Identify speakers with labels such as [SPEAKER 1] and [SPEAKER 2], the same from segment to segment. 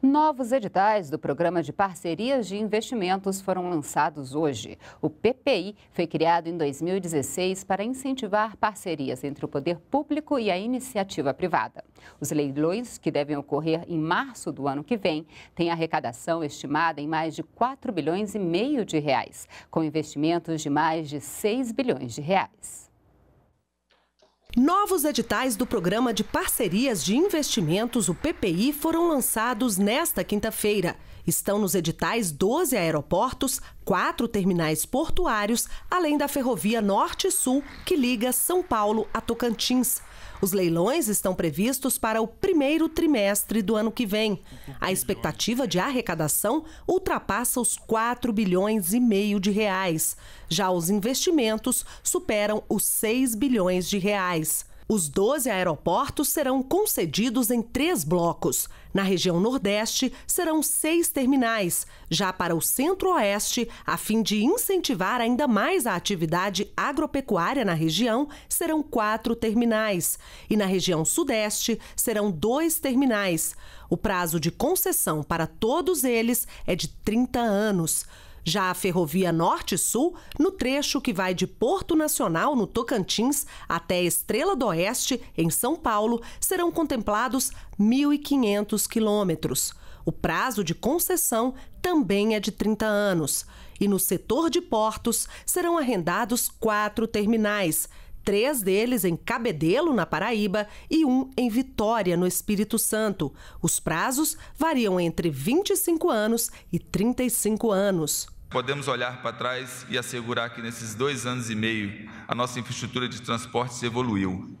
[SPEAKER 1] Novos editais do Programa de Parcerias de Investimentos foram lançados hoje. O PPI foi criado em 2016 para incentivar parcerias entre o poder público e a iniciativa privada. Os leilões, que devem ocorrer em março do ano que vem, têm arrecadação estimada em mais de 4 bilhões e meio de reais, com investimentos de mais de 6 bilhões de reais.
[SPEAKER 2] Novos editais do Programa de Parcerias de Investimentos, o PPI, foram lançados nesta quinta-feira. Estão nos editais 12 aeroportos, quatro terminais portuários, além da ferrovia Norte-Sul, que liga São Paulo a Tocantins. Os leilões estão previstos para o primeiro trimestre do ano que vem. A expectativa de arrecadação ultrapassa os 4 bilhões e meio de reais. Já os investimentos superam os 6 bilhões de reais. Os 12 aeroportos serão concedidos em três blocos. Na região Nordeste, serão seis terminais, já para o Centro-Oeste, a fim de incentivar ainda mais a atividade agropecuária na região, serão quatro terminais. E na região Sudeste, serão dois terminais. O prazo de concessão para todos eles é de 30 anos. Já a Ferrovia Norte-Sul, no trecho que vai de Porto Nacional, no Tocantins, até Estrela do Oeste, em São Paulo, serão contemplados 1.500 quilômetros. O prazo de concessão também é de 30 anos. E no setor de portos serão arrendados quatro terminais, três deles em Cabedelo, na Paraíba, e um em Vitória, no Espírito Santo. Os prazos variam entre 25 anos e 35 anos.
[SPEAKER 3] Podemos olhar para trás e assegurar que nesses dois anos e meio a nossa infraestrutura de transportes evoluiu.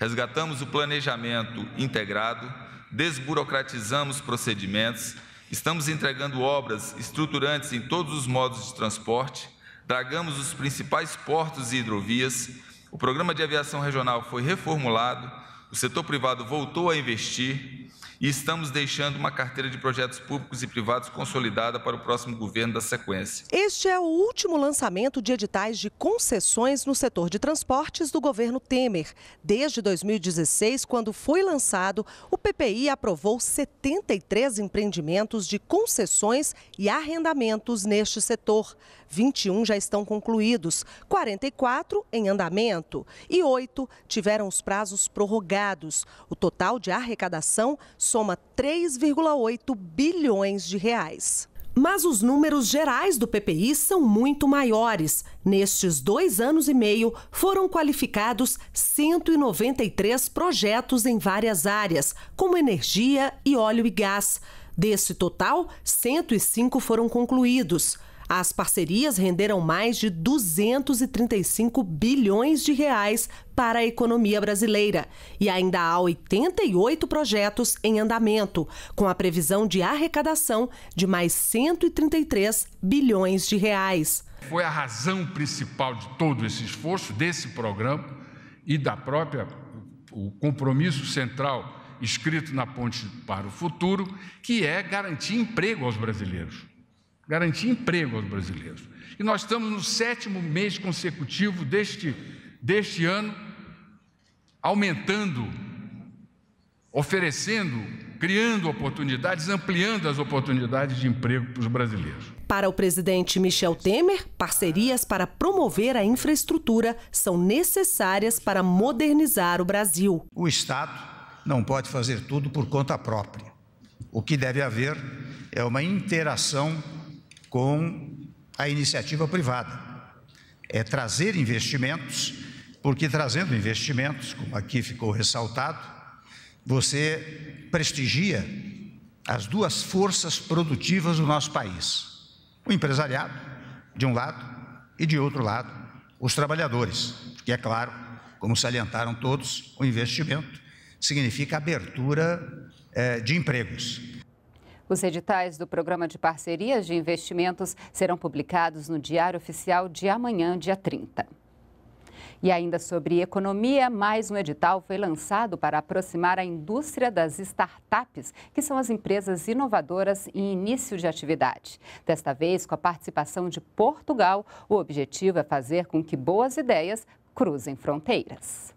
[SPEAKER 3] Resgatamos o planejamento integrado, desburocratizamos procedimentos, estamos entregando obras estruturantes em todos os modos de transporte, dragamos os principais portos e hidrovias, o programa de aviação regional foi reformulado, o setor privado voltou a investir, e estamos deixando uma carteira de projetos públicos e privados consolidada para o próximo governo da sequência.
[SPEAKER 2] Este é o último lançamento de editais de concessões no setor de transportes do governo Temer. Desde 2016, quando foi lançado, o PPI aprovou 73 empreendimentos de concessões e arrendamentos neste setor. 21 já estão concluídos, 44 em andamento e 8 tiveram os prazos prorrogados. O total de arrecadação soma 3,8 bilhões de reais. Mas os números gerais do PPI são muito maiores. Nestes dois anos e meio, foram qualificados 193 projetos em várias áreas, como energia e óleo e gás. Desse total, 105 foram concluídos. As parcerias renderam mais de 235 bilhões de reais para a economia brasileira e ainda há 88 projetos em andamento, com a previsão de arrecadação de mais 133 bilhões de reais.
[SPEAKER 4] Foi a razão principal de todo esse esforço desse programa e da própria o compromisso central escrito na Ponte para o Futuro, que é garantir emprego aos brasileiros garantir emprego aos brasileiros. E nós estamos no sétimo mês consecutivo deste, deste ano, aumentando, oferecendo, criando oportunidades, ampliando as oportunidades de emprego para os brasileiros.
[SPEAKER 2] Para o presidente Michel Temer, parcerias para promover a infraestrutura são necessárias para modernizar o Brasil. O
[SPEAKER 4] Estado não pode fazer tudo por conta própria. O que deve haver é uma interação com a iniciativa privada. É trazer investimentos, porque trazendo investimentos, como aqui ficou ressaltado, você prestigia as duas forças produtivas do nosso país: o empresariado, de um lado, e de outro lado, os trabalhadores, que é claro, como salientaram todos, o investimento significa abertura eh, de empregos.
[SPEAKER 1] Os editais do Programa de Parcerias de Investimentos serão publicados no Diário Oficial de amanhã, dia 30. E ainda sobre economia, mais um edital foi lançado para aproximar a indústria das startups, que são as empresas inovadoras em início de atividade. Desta vez, com a participação de Portugal, o objetivo é fazer com que boas ideias cruzem fronteiras.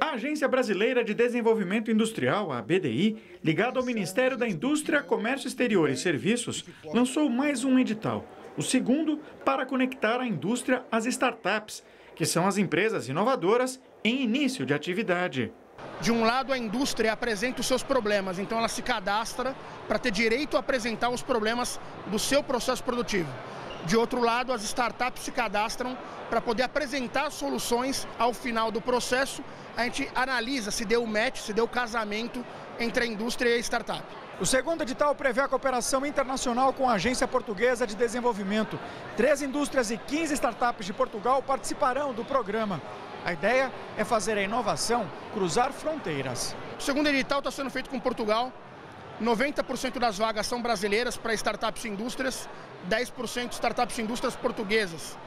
[SPEAKER 4] A Agência Brasileira de Desenvolvimento Industrial, a BDI, ligada ao Ministério da Indústria, Comércio Exterior e Serviços, lançou mais um edital, o segundo para conectar a indústria às startups, que são as empresas inovadoras em início de atividade. De um lado, a indústria apresenta os seus problemas, então ela se cadastra para ter direito a apresentar os problemas do seu processo produtivo. De outro lado, as startups se cadastram para poder apresentar soluções ao final do processo. A gente analisa se deu match, se deu casamento entre a indústria e a startup. O segundo edital prevê a cooperação internacional com a Agência Portuguesa de Desenvolvimento. Três indústrias e 15 startups de Portugal participarão do programa. A ideia é fazer a inovação cruzar fronteiras. O segundo edital está sendo feito com Portugal, 90% das vagas são brasileiras para startups e indústrias, 10% startups e indústrias portuguesas.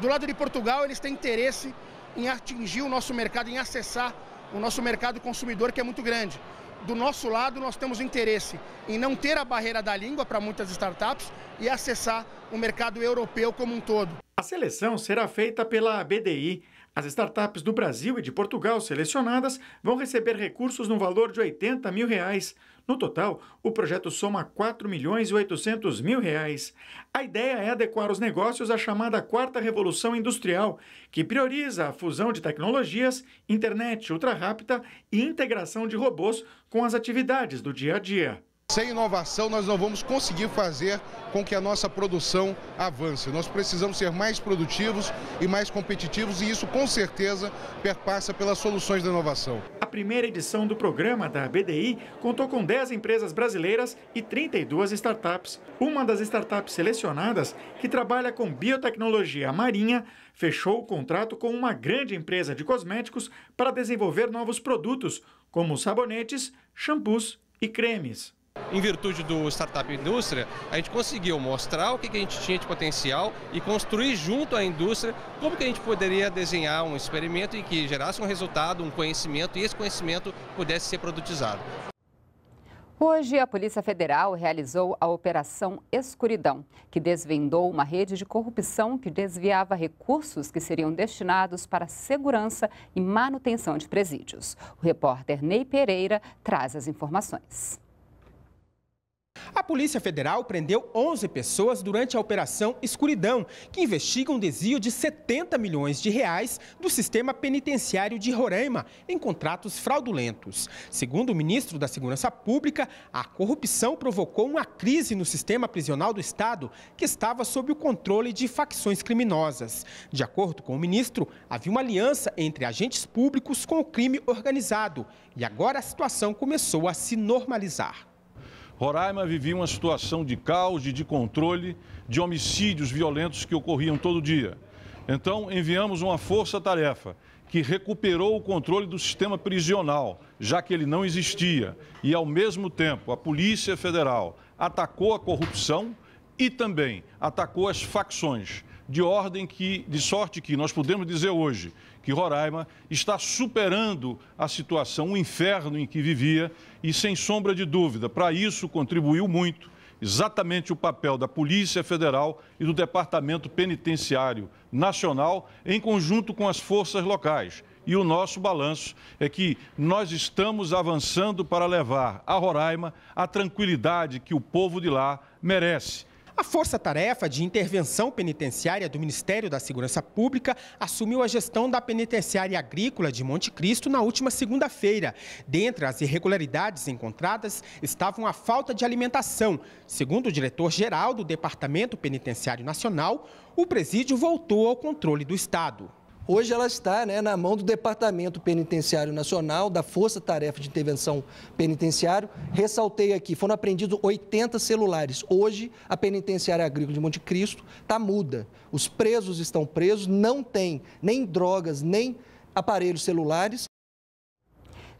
[SPEAKER 4] Do lado de Portugal, eles têm interesse em atingir o nosso mercado, em acessar o nosso mercado consumidor, que é muito grande. Do nosso lado, nós temos interesse em não ter a barreira da língua para muitas startups e acessar o mercado europeu como um todo. A seleção será feita pela BDI. As startups do Brasil e de Portugal selecionadas vão receber recursos no valor de 80 mil reais. No total, o projeto soma 4 milhões e 800 mil reais. A ideia é adequar os negócios à chamada quarta revolução industrial, que prioriza a fusão de tecnologias, internet ultra rápida e integração de robôs com as atividades do dia a dia. Sem inovação, nós não vamos conseguir fazer com que a nossa produção avance. Nós precisamos ser mais produtivos e mais competitivos, e isso com certeza perpassa pelas soluções da inovação. A primeira edição do programa da BDI contou com 10 empresas brasileiras e 32 startups. Uma das startups selecionadas, que trabalha com biotecnologia marinha, fechou o contrato com uma grande empresa de cosméticos para desenvolver novos produtos, como sabonetes, shampoos e cremes. Em virtude do Startup Indústria, a gente conseguiu mostrar o que a gente tinha de potencial e construir junto à indústria como que a gente poderia desenhar um experimento e que gerasse um resultado, um conhecimento
[SPEAKER 2] e esse conhecimento pudesse ser produtizado.
[SPEAKER 1] Hoje, a Polícia Federal realizou a Operação Escuridão, que desvendou uma rede de corrupção que desviava recursos que seriam destinados para segurança e manutenção de presídios. O repórter Ney Pereira traz as informações.
[SPEAKER 4] A Polícia Federal prendeu 11 pessoas durante a Operação Escuridão, que investiga um desvio de 70 milhões de reais do sistema penitenciário de Roraima em contratos fraudulentos. Segundo o ministro da Segurança Pública, a corrupção provocou uma crise no sistema prisional do Estado, que estava sob o controle de facções criminosas. De acordo com o ministro, havia uma aliança entre agentes públicos com o crime organizado e agora a situação começou a se normalizar. Roraima vivia uma situação de caos e de controle de homicídios violentos que ocorriam todo dia. Então, enviamos uma força-tarefa que recuperou o controle do sistema prisional, já que ele não existia. E, ao mesmo tempo, a Polícia Federal atacou a corrupção e também atacou as facções de ordem que, de sorte que nós podemos dizer hoje que Roraima está superando a situação, o inferno em que vivia, e sem sombra de dúvida, para isso contribuiu muito exatamente o papel da Polícia Federal e do Departamento Penitenciário Nacional, em conjunto com as forças locais. E o nosso balanço é que nós estamos avançando para levar a Roraima a tranquilidade que o povo de lá merece. A força-tarefa de intervenção penitenciária do Ministério da Segurança Pública assumiu a gestão da penitenciária agrícola de Monte Cristo na última segunda-feira. Dentre as irregularidades encontradas estavam a falta de alimentação. Segundo o diretor-geral do Departamento Penitenciário Nacional, o presídio voltou ao controle do Estado. Hoje ela está né, na mão do Departamento Penitenciário
[SPEAKER 2] Nacional, da Força Tarefa de Intervenção Penitenciário. Ressaltei aqui, foram apreendidos 80 celulares. Hoje, a Penitenciária Agrícola de Monte Cristo está muda. Os presos estão presos, não tem nem drogas, nem aparelhos celulares.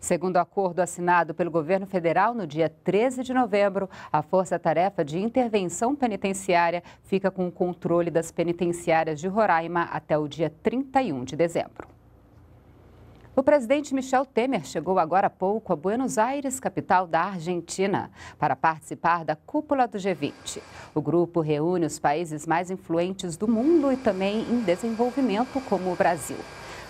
[SPEAKER 1] Segundo o acordo assinado pelo governo federal no dia 13 de novembro, a Força Tarefa de Intervenção Penitenciária fica com o controle das penitenciárias de Roraima até o dia 31 de dezembro. O presidente Michel Temer chegou agora há pouco a Buenos Aires, capital da Argentina, para participar da cúpula do G20. O grupo reúne os países mais influentes do mundo e também em desenvolvimento, como o Brasil.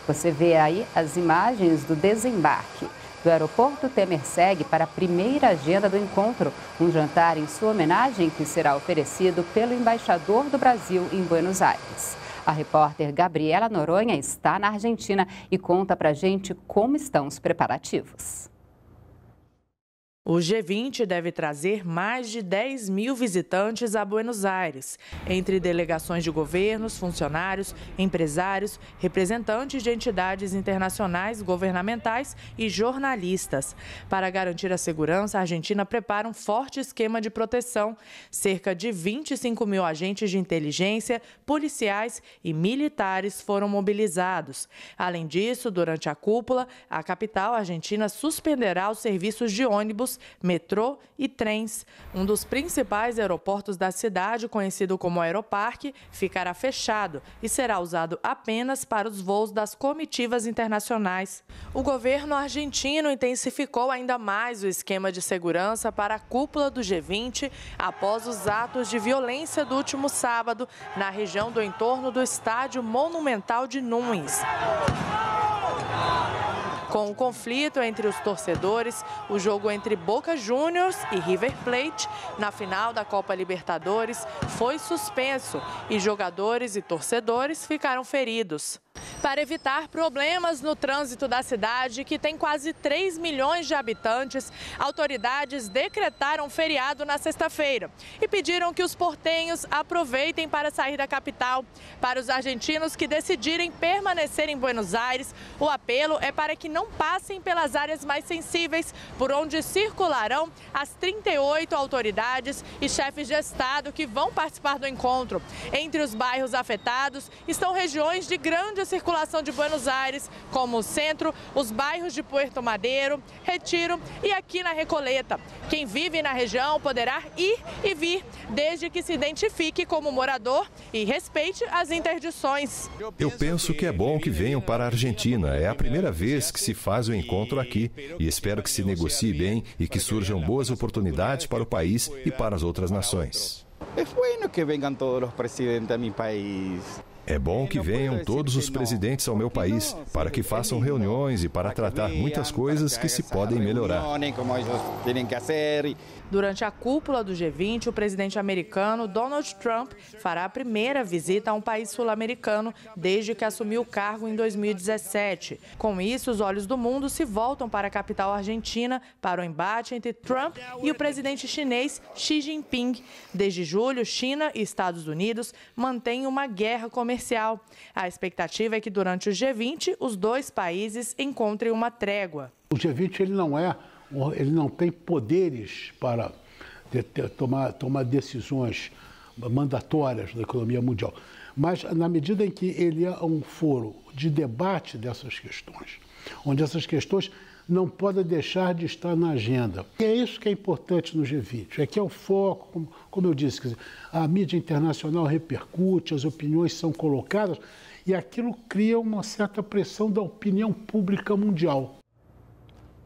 [SPEAKER 1] Você vê aí as imagens do desembarque. Do aeroporto, Temer segue para a primeira agenda do encontro, um jantar em sua homenagem que será oferecido pelo embaixador do Brasil em Buenos Aires. A repórter Gabriela Noronha está na Argentina e conta pra gente como estão os preparativos.
[SPEAKER 3] O G20 deve trazer mais de 10 mil visitantes a Buenos Aires, entre delegações de governos, funcionários, empresários, representantes de entidades internacionais, governamentais e jornalistas. Para garantir a segurança, a Argentina prepara um forte esquema de proteção. Cerca de 25 mil agentes de inteligência, policiais e militares foram mobilizados. Além disso, durante a cúpula, a capital argentina suspenderá os serviços de ônibus metrô e trens. Um dos principais aeroportos da cidade, conhecido como Aeroparque, ficará fechado e será usado apenas para os voos das comitivas internacionais. O governo argentino intensificou ainda mais o esquema de segurança para a cúpula do G20 após os atos de violência do último sábado na região do entorno do estádio Monumental de Nunes com o conflito entre os torcedores, o jogo entre Boca Juniors e River Plate na final da Copa Libertadores foi suspenso e jogadores e torcedores ficaram feridos. Para evitar problemas no trânsito da cidade, que tem quase 3 milhões de habitantes, autoridades decretaram feriado na sexta-feira e pediram que os portenhos aproveitem para sair da capital. Para os argentinos que decidirem permanecer em Buenos Aires, o apelo é para que não passem pelas áreas mais sensíveis, por onde circularão as 38 autoridades e chefes de Estado que vão participar do encontro. Entre os bairros afetados estão regiões de grandes circulação de Buenos Aires, como o centro, os bairros de Puerto Madeiro, Retiro e aqui na Recoleta. Quem vive na região poderá ir e vir, desde que se identifique como morador e respeite as interdições.
[SPEAKER 4] Eu penso que é bom que venham para a Argentina. É a primeira vez que se faz o encontro aqui e espero que se negocie bem e que surjam boas oportunidades para o país e para as outras nações. É bueno que venham todos os presidentes a meu país. É bom que venham todos os presidentes ao meu país para que façam reuniões e para tratar muitas coisas que
[SPEAKER 3] se podem melhorar. Durante a cúpula do G20, o presidente americano Donald Trump fará a primeira visita a um país sul-americano desde que assumiu o cargo em 2017. Com isso, os olhos do mundo se voltam para a capital argentina para o embate entre Trump e o presidente chinês Xi Jinping. Desde julho, China e Estados Unidos mantêm uma guerra comercial comercial. A expectativa é que durante o G20 os dois países encontrem uma trégua.
[SPEAKER 4] O G20 ele não é, ele não tem poderes para tomar, tomar decisões mandatórias da economia mundial. Mas na medida em que ele é um foro de debate dessas questões, onde essas questões não pode deixar de estar na agenda. E é isso que é importante no G20, é que é o foco, como, como eu disse, dizer, a mídia internacional repercute, as opiniões são colocadas e aquilo cria uma certa pressão da opinião pública mundial.